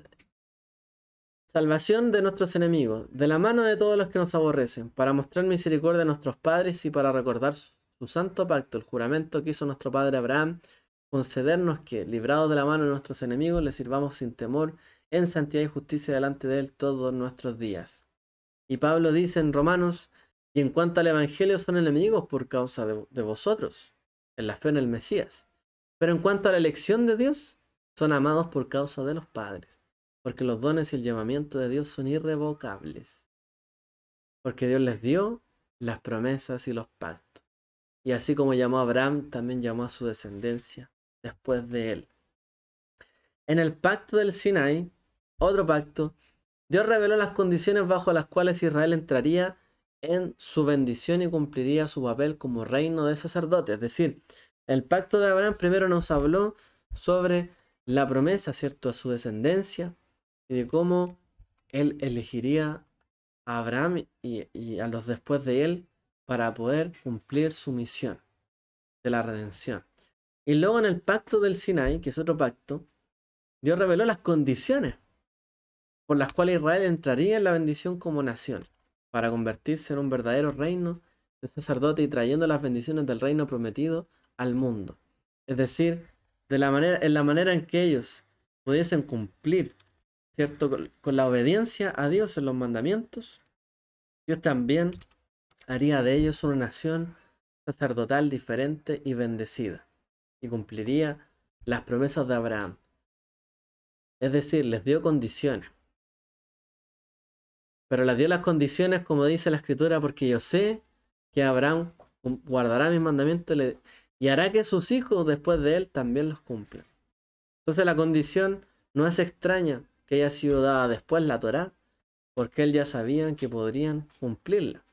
salvación de nuestros enemigos, de la mano de todos los que nos aborrecen, para mostrar misericordia a nuestros padres y para recordar su, santo pacto, el juramento que hizo nuestro padre Abraham, concedernos que, librados de la mano de nuestros enemigos, le sirvamos sin temor, en santidad y justicia delante de él todos nuestros días. Y Pablo dice en Romanos, y en cuanto al Evangelio son enemigos por causa de vosotros, en la fe en el Mesías pero en cuanto a la elección de Dios, son amados por causa de los padres, porque los dones y el llamamiento de Dios son irrevocables, porque Dios les dio las promesas y los pactos. Y así como llamó a Abraham, también llamó a su descendencia después de él. En el pacto del Sinai, otro pacto, Dios reveló las condiciones bajo las cuales Israel entraría en su bendición y cumpliría su papel como reino de sacerdote, es decir, el pacto de Abraham primero nos habló sobre la promesa, ¿cierto?, a su descendencia y de cómo él elegiría a Abraham y, a los después de él para poder cumplir su misión de la redención. Y luego en el pacto del Sinai, que es otro pacto, Dios reveló las condiciones por las cuales Israel entraría en la bendición como nación, para convertirse en un verdadero reino de sacerdote y trayendo las bendiciones del reino prometido al mundo. Es decir, de la manera, en la manera en que ellos pudiesen cumplir, ¿cierto? Con, la obediencia a Dios en los mandamientos, Dios también haría de ellos una nación sacerdotal diferente y bendecida, y cumpliría las promesas de Abraham. Es decir, les dio condiciones. Pero les dio las condiciones, como dice la escritura, porque yo sé que Abraham guardará mis mandamientos y hará que sus hijos después de él también los cumplan. Entonces la condición no es extraña que haya sido dada después la Torá, porque él ya sabía que podrían cumplirla.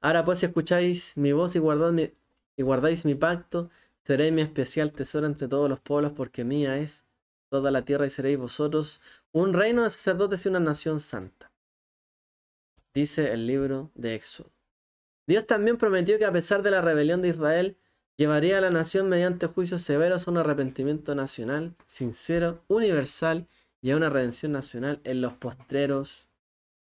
Ahora pues si escucháis mi voz y, mi, y guardáis mi pacto, seréis mi especial tesoro entre todos los pueblos, porque mía es toda la tierra y seréis vosotros un reino de sacerdotes y una nación santa. Dice el libro de Éxodo. Dios también prometió que a pesar de la rebelión de Israel, llevaría a la nación mediante juicios severos a un arrepentimiento nacional, sincero, universal y a una redención nacional en los postreros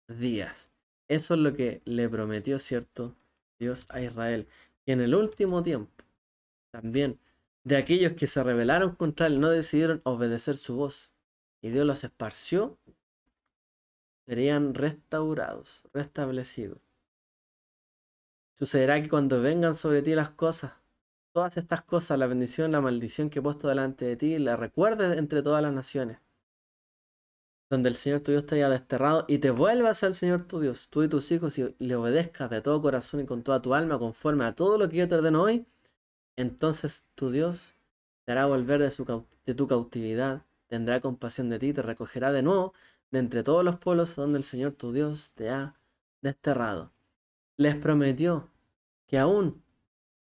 días. Eso es lo que le prometió, ¿cierto? Dios a Israel. Y en el último tiempo, también, de aquellos que se rebelaron contra él, no decidieron obedecer su voz, y Dios los esparció, serían restaurados, restablecidos. Sucederá que cuando vengan sobre ti las cosas, todas estas cosas, la bendición, la maldición que he puesto delante de ti, la recuerdes entre todas las naciones, donde el Señor tu Dios te haya desterrado, y te vuelvas al Señor tu Dios, tú y tus hijos, y le obedezcas de todo corazón y con toda tu alma, conforme a todo lo que yo te ordeno hoy, entonces tu Dios te hará volver de, de tu cautividad, tendrá compasión de ti, te recogerá de nuevo de entre todos los pueblos donde el Señor tu Dios te ha desterrado. Les prometió que aún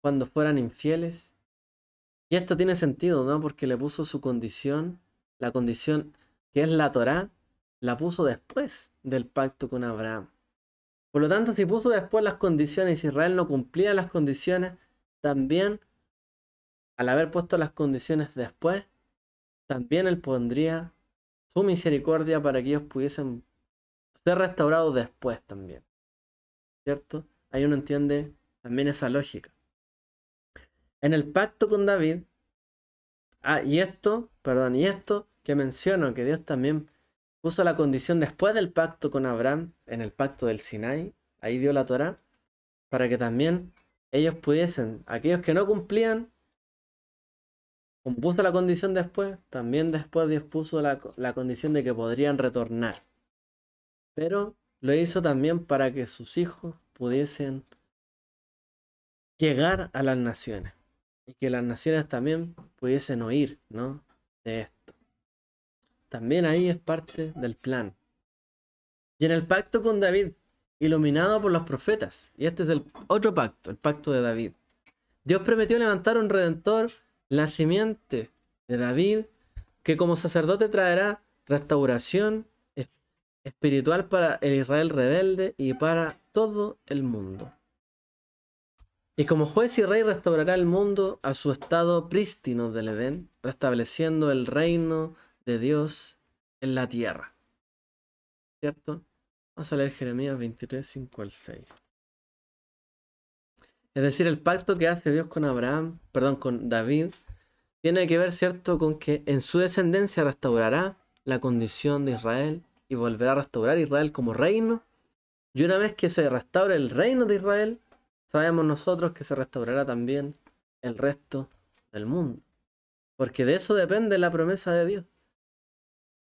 cuando fueran infieles, y esto tiene sentido, ¿no? Porque le puso su condición, la condición que es la Torá, la puso después del pacto con Abraham. Por lo tanto, si puso después las condiciones y Israel no cumplía las condiciones, también, al haber puesto las condiciones después, también él pondría su misericordia para que ellos pudiesen ser restaurados después también. ¿Cierto? Ahí uno entiende también esa lógica. En el pacto con David, ah, y esto, perdón, y esto que menciono, que Dios también puso la condición después del pacto con Abraham, en el pacto del Sinai, ahí dio la Torah, para que también ellos pudiesen, aquellos que no cumplían, compuso la condición después, también después Dios puso la, la, condición de que podrían retornar. Pero lo hizo también para que sus hijos pudiesen llegar a las naciones y que las naciones también pudiesen oír de esto. También ahí es parte del plan. Y en el pacto con David, iluminado por los profetas, y este es el otro pacto, el pacto de David. Dios prometió levantar un redentor, la simiente de David, que como sacerdote traerá restauración espiritual para el Israel rebelde y para todo el mundo. Y como juez y rey restaurará el mundo a su estado prístino del Edén, restableciendo el reino de Dios en la tierra. ¿Cierto? Vamos a leer Jeremías 23, 5 al 6. Es decir, el pacto que hace Dios con Abraham, perdón, con David, tiene que ver, ¿cierto?, con que en su descendencia restaurará la condición de Israel y volverá a restaurar Israel como reino. Y una vez que se restaure el reino de Israel, sabemos nosotros que se restaurará también el resto del mundo. Porque de eso depende la promesa de Dios.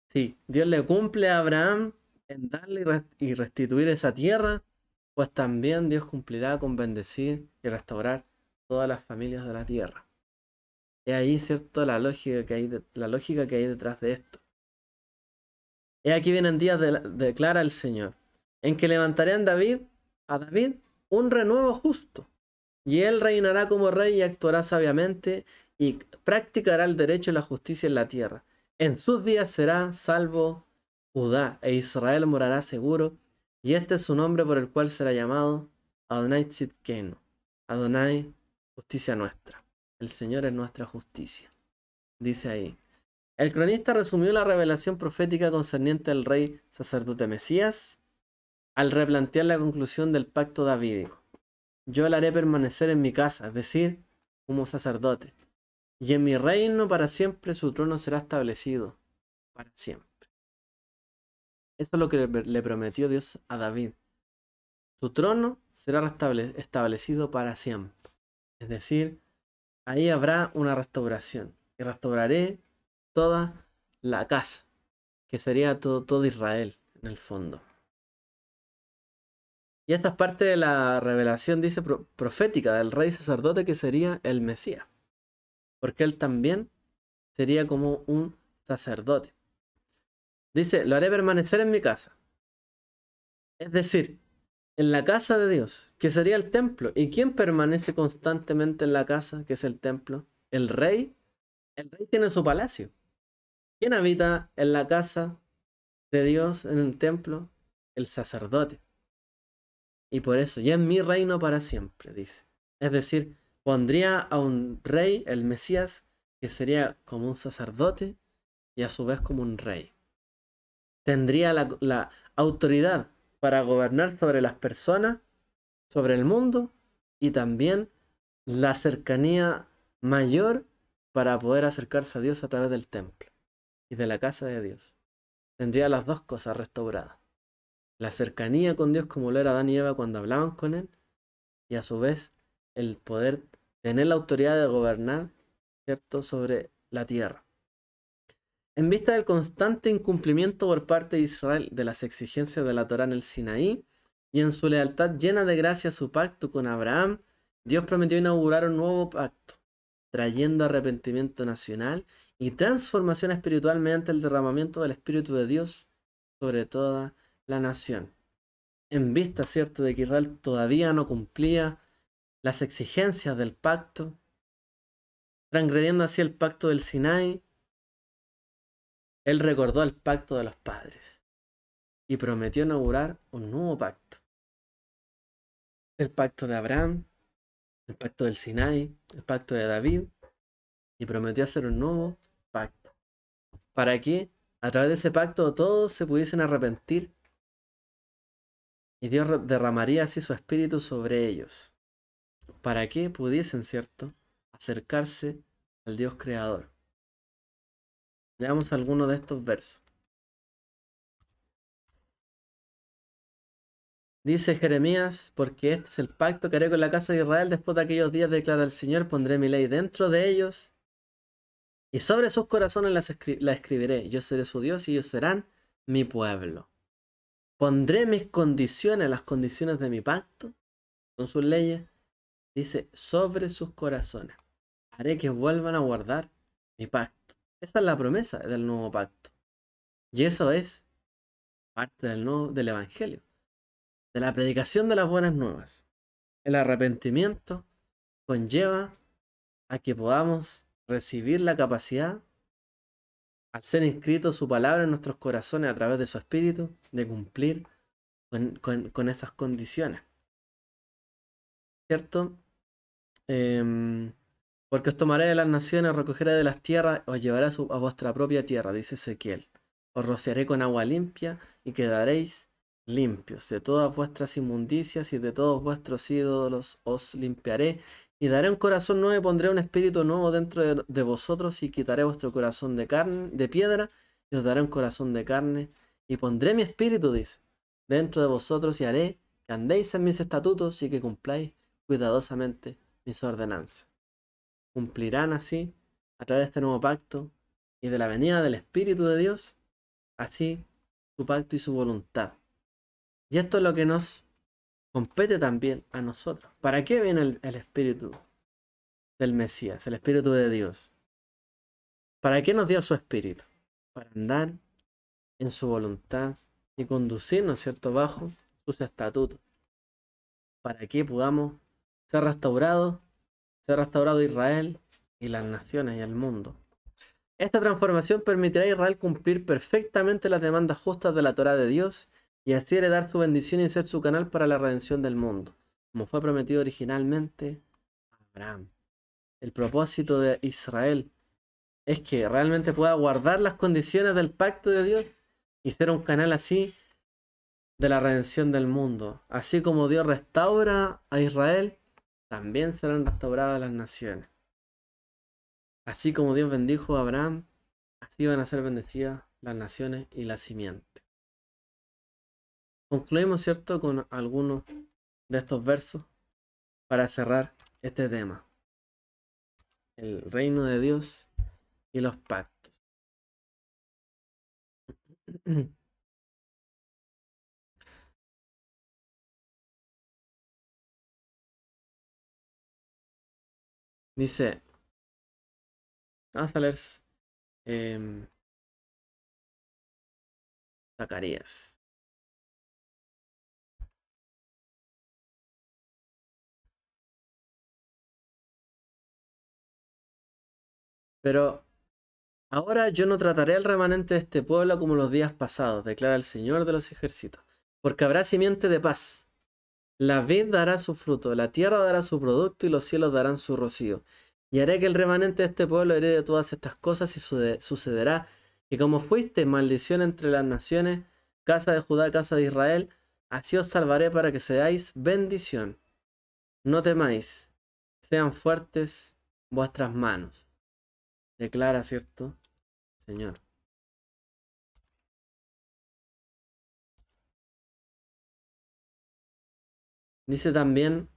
Si Dios le cumple a Abraham en darle y restituir esa tierra, pues también Dios cumplirá con bendecir y restaurar todas las familias de la tierra. Es ahí, ¿cierto?, la lógica que hay, la lógica que hay detrás de esto. Y aquí vienen días, de, declara el Señor, en que levantarían David, a David, un renuevo justo. Y él reinará como rey y actuará sabiamente y practicará el derecho y la justicia en la tierra. En sus días será salvo Judá e Israel morará seguro. Y este es su nombre por el cual será llamado Adonai Tzidkenu. Adonai, justicia nuestra. El Señor es nuestra justicia. Dice ahí. El cronista resumió la revelación profética concerniente al rey sacerdote Mesías al replantear la conclusión del pacto davídico. Yo la haré permanecer en mi casa, es decir, como sacerdote, y en mi reino para siempre su trono será establecido, para siempre. Eso es lo que le prometió Dios a David. Su trono será establecido para siempre. Es decir, ahí habrá una restauración. Y restauraré toda la casa, que sería todo, todo Israel en el fondo. Y esta es parte de la revelación, dice, profética del rey sacerdote que sería el Mesías. Porque él también sería como un sacerdote. Dice, lo haré permanecer en mi casa. Es decir, en la casa de Dios, que sería el templo. ¿Y quién permanece constantemente en la casa, que es el templo? El rey. El rey tiene su palacio. ¿Quién habita en la casa de Dios, en el templo? El sacerdote y por eso ya es mi reino para siempre, dice. Es decir, pondría a un rey, el Mesías, que sería como un sacerdote y a su vez como un rey. Tendría la, la autoridad para gobernar sobre las personas, sobre el mundo y también la cercanía mayor para poder acercarse a Dios a través del templo y de la casa de Dios. Tendría las dos cosas restauradas la cercanía con Dios como lo era Adán y Eva cuando hablaban con Él, y a su vez el poder tener la autoridad de gobernar, ¿cierto?, sobre la tierra. En vista del constante incumplimiento por parte de Israel de las exigencias de la Torá en el Sinaí, y en su lealtad llena de gracia su pacto con Abraham, Dios prometió inaugurar un nuevo pacto, trayendo arrepentimiento nacional y transformación espiritual mediante el derramamiento del Espíritu de Dios sobre toda la la nación, en vista, ¿cierto?, de que Israel todavía no cumplía las exigencias del pacto, transgrediendo así el pacto del Sinai, él recordó el pacto de los padres y prometió inaugurar un nuevo pacto. El pacto de Abraham, el pacto del Sinai, el pacto de David, y prometió hacer un nuevo pacto. Para que a través de ese pacto todos se pudiesen arrepentir y Dios derramaría así su espíritu sobre ellos, para que pudiesen, ¿cierto?, acercarse al Dios creador. Veamos alguno de estos versos. Dice Jeremías, porque este es el pacto que haré con la casa de Israel después de aquellos días, declara el Señor, pondré mi ley dentro de ellos y sobre sus corazones la escribiré. Yo seré su Dios y ellos serán mi pueblo. Pondré mis condiciones, las condiciones de mi pacto, con sus leyes, dice, sobre sus corazones. Haré que vuelvan a guardar mi pacto. Esa es la promesa del nuevo pacto. Y eso es parte del, nuevo, del Evangelio, de la predicación de las buenas nuevas. El arrepentimiento conlleva a que podamos recibir la capacidad al ser inscrito su palabra en nuestros corazones a través de su espíritu, de cumplir con, esas condiciones. ¿Cierto? Em, porque os tomaré de las naciones, recogeré de las tierras, os llevaré a, a vuestra propia tierra, dice Ezequiel. Os rociaré con agua limpia y quedaréis limpios. De todas vuestras inmundicias y de todos vuestros ídolos os limpiaré y daré un corazón nuevo y pondré un espíritu nuevo dentro de, vosotros y quitaré vuestro corazón de carne, de piedra, y os daré un corazón de carne. Y pondré mi espíritu, dice, dentro de vosotros y haré que andéis en mis estatutos y que cumpláis cuidadosamente mis ordenanzas. Cumplirán así, a través de este nuevo pacto y de la venida del Espíritu de Dios, así su pacto y su voluntad. Y esto es lo que nos compete también a nosotros. ¿Para qué viene el, Espíritu del Mesías, el Espíritu de Dios? ¿Para qué nos dio su Espíritu? Para andar en su voluntad y conducirnos, ¿cierto?, bajo sus estatutos. Para que podamos ser restaurados, ser restaurado Israel y las naciones y el mundo. Esta transformación permitirá a Israel cumplir perfectamente las demandas justas de la Torah de Dios y así heredar su bendición y ser su canal para la redención del mundo, como fue prometido originalmente a Abraham. El propósito de Israel es que realmente pueda guardar las condiciones del pacto de Dios y ser un canal así de la redención del mundo. Así como Dios restaura a Israel, también serán restauradas las naciones. Así como Dios bendijo a Abraham, así van a ser bendecidas las naciones y la simiente. Concluimos, ¿cierto?, con algunos de estos versos para cerrar este tema. El reino de Dios y los pactos. Dice, vamos em, Zacarías. Pero ahora yo no trataré al remanente de este pueblo como los días pasados, declara el Señor de los ejércitos, porque habrá simiente de paz. La vid dará su fruto, la tierra dará su producto y los cielos darán su rocío. Y haré que el remanente de este pueblo herede todas estas cosas y sucederá que como fuiste maldición entre las naciones, casa de Judá, casa de Israel, así os salvaré para que seáis bendición. No temáis, sean fuertes vuestras manos. Declara, ¿cierto? Señor. Dice también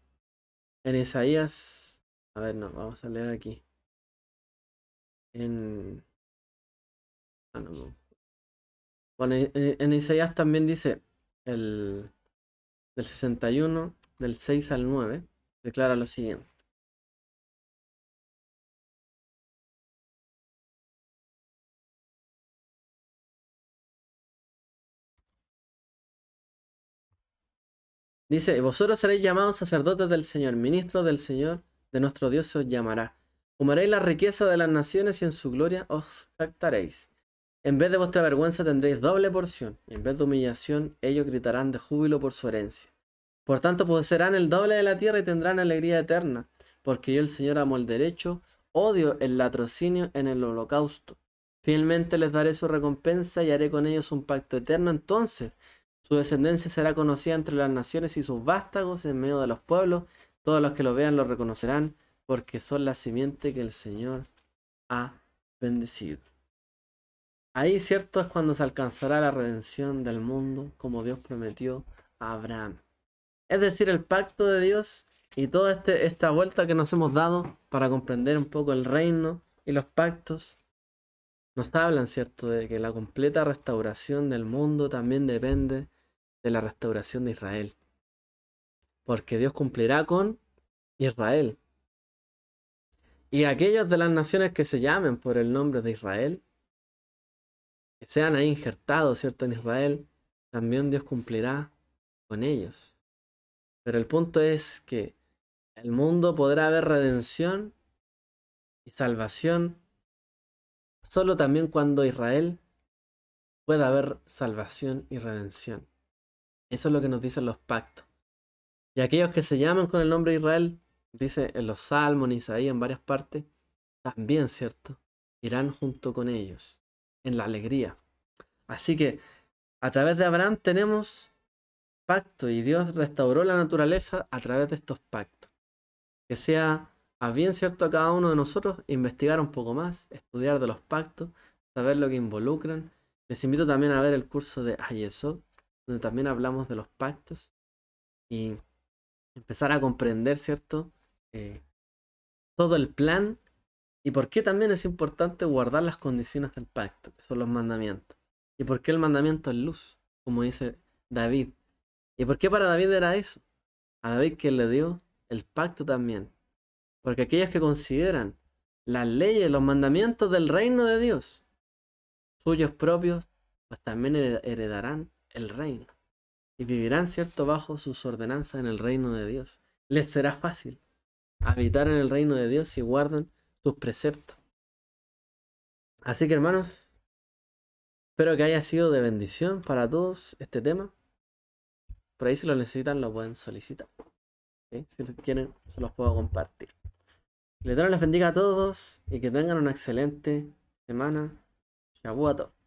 en Isaías. A ver, no, vamos a leer aquí. En. Ah, bueno, en, Isaías también dice el del 61, del 6 al 9, declara lo siguiente. Dice, vosotros seréis llamados sacerdotes del Señor, ministros del Señor, de nuestro Dios os llamará. Humaréis la riqueza de las naciones y en su gloria os jactaréis. En vez de vuestra vergüenza tendréis doble porción, en vez de humillación ellos gritarán de júbilo por su herencia. Por tanto poseerán el doble de la tierra y tendrán alegría eterna, porque yo el Señor amo el derecho, odio el latrocinio en el holocausto. Fielmente les daré su recompensa y haré con ellos un pacto eterno entonces su descendencia será conocida entre las naciones y sus vástagos en medio de los pueblos. Todos los que lo vean lo reconocerán porque son la simiente que el Señor ha bendecido. Ahí, cierto, es cuando se alcanzará la redención del mundo como Dios prometió a Abraham. Es decir, el pacto de Dios y toda este, esta vuelta que nos hemos dado para comprender un poco el reino y los pactos nos hablan, ¿cierto?, de que la completa restauración del mundo también depende de la restauración de Israel. Porque Dios cumplirá con Israel. Y aquellos de las naciones que se llamen por el nombre de Israel, que sean ahí injertados, ¿cierto? En Israel, también Dios cumplirá con ellos. Pero el punto es que el mundo podrá haber redención y salvación solo también cuando Israel pueda haber salvación y redención. Eso es lo que nos dicen los pactos. Y aquellos que se llaman con el nombre de Israel, dice en los Salmos, en Isaías, en varias partes, también, ¿cierto? Irán junto con ellos, en la alegría. Así que a través de Abraham tenemos pacto y Dios restauró la naturaleza a través de estos pactos. Que sea bien cierto a cada uno de nosotros investigar un poco más, estudiar de los pactos, saber lo que involucran. Les invito también a ver el curso de Ayesod, donde también hablamos de los pactos y empezar a comprender, ¿cierto? Eh, todo el plan y por qué también es importante guardar las condiciones del pacto, que son los mandamientos. Y por qué el mandamiento es luz, como dice David. ¿Y por qué para David era eso? A David que le dio el pacto también. Porque aquellos que consideran las leyes, los mandamientos del reino de Dios, suyos propios, pues también heredarán el reino, y vivirán, cierto, bajo sus ordenanzas en el reino de Dios. Les será fácil habitar en el reino de Dios y guardan sus preceptos. Así que, hermanos, espero que haya sido de bendición para todos este tema. Por ahí si lo necesitan, lo pueden solicitar. Si lo quieren, se los puedo compartir. Que doy les bendiga a todos y que tengan una excelente semana. todos